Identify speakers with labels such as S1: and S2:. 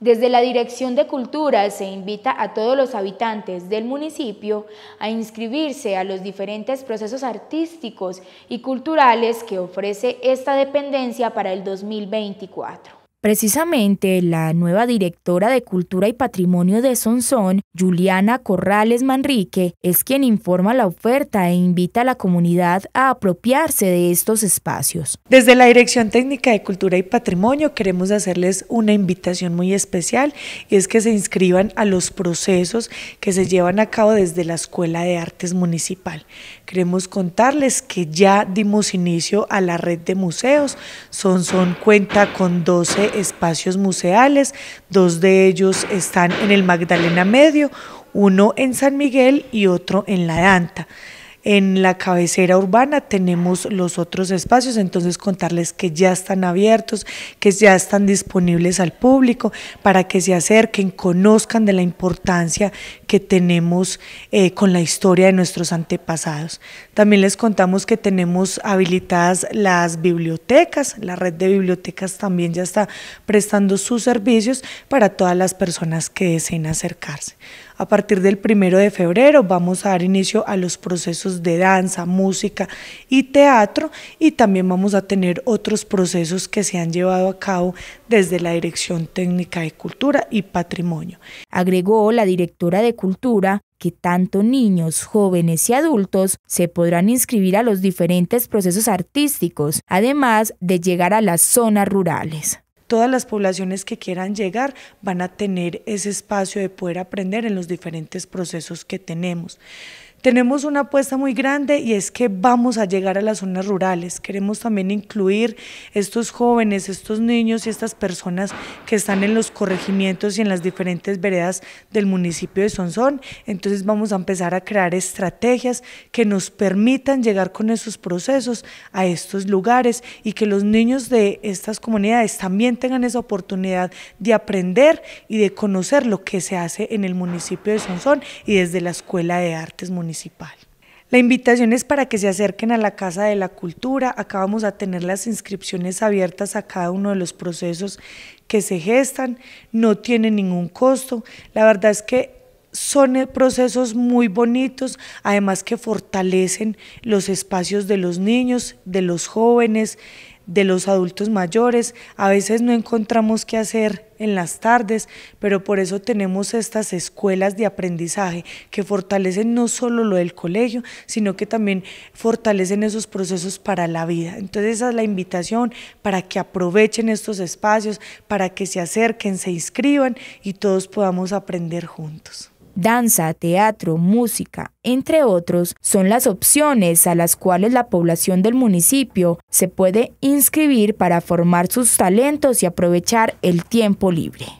S1: Desde la Dirección de Cultura se invita a todos los habitantes del municipio a inscribirse a los diferentes procesos artísticos y culturales que ofrece esta dependencia para el 2024. Precisamente la nueva directora de Cultura y Patrimonio de Sonsón, Juliana Corrales Manrique, es quien informa la oferta e invita a la comunidad a apropiarse de estos espacios.
S2: Desde la Dirección Técnica de Cultura y Patrimonio queremos hacerles una invitación muy especial y es que se inscriban a los procesos que se llevan a cabo desde la Escuela de Artes Municipal. Queremos contarles que ya dimos inicio a la red de museos. Sonsón cuenta con 12 espacios museales, dos de ellos están en el Magdalena Medio, uno en San Miguel y otro en La Danta. En la cabecera urbana tenemos los otros espacios, entonces contarles que ya están abiertos, que ya están disponibles al público para que se acerquen, conozcan de la importancia que tenemos eh, con la historia de nuestros antepasados. También les contamos que tenemos habilitadas las bibliotecas, la red de bibliotecas también ya está prestando sus servicios para todas las personas que deseen acercarse. A partir del primero de febrero vamos a dar inicio a los procesos de danza, música y teatro y también vamos a tener otros procesos que se han llevado a cabo desde la Dirección Técnica de Cultura y Patrimonio. Agregó la directora de Cultura que tanto niños,
S1: jóvenes y adultos se podrán inscribir a los diferentes procesos artísticos, además de llegar a las zonas rurales
S2: todas las poblaciones que quieran llegar van a tener ese espacio de poder aprender en los diferentes procesos que tenemos. Tenemos una apuesta muy grande y es que vamos a llegar a las zonas rurales. Queremos también incluir estos jóvenes, estos niños y estas personas que están en los corregimientos y en las diferentes veredas del municipio de Sonsón. Entonces vamos a empezar a crear estrategias que nos permitan llegar con esos procesos a estos lugares y que los niños de estas comunidades también tengan esa oportunidad de aprender y de conocer lo que se hace en el municipio de Sonsón y desde la Escuela de Artes Municipales. La invitación es para que se acerquen a la Casa de la Cultura. Acá vamos a tener las inscripciones abiertas a cada uno de los procesos que se gestan. No tiene ningún costo. La verdad es que son eh, procesos muy bonitos, además que fortalecen los espacios de los niños, de los jóvenes, de los adultos mayores. A veces no encontramos qué hacer en las tardes, pero por eso tenemos estas escuelas de aprendizaje que fortalecen no solo lo del colegio, sino que también fortalecen esos procesos para la vida. Entonces esa es la invitación para que aprovechen estos espacios, para que se acerquen, se inscriban y todos podamos aprender juntos
S1: danza, teatro, música, entre otros, son las opciones a las cuales la población del municipio se puede inscribir para formar sus talentos y aprovechar el tiempo libre.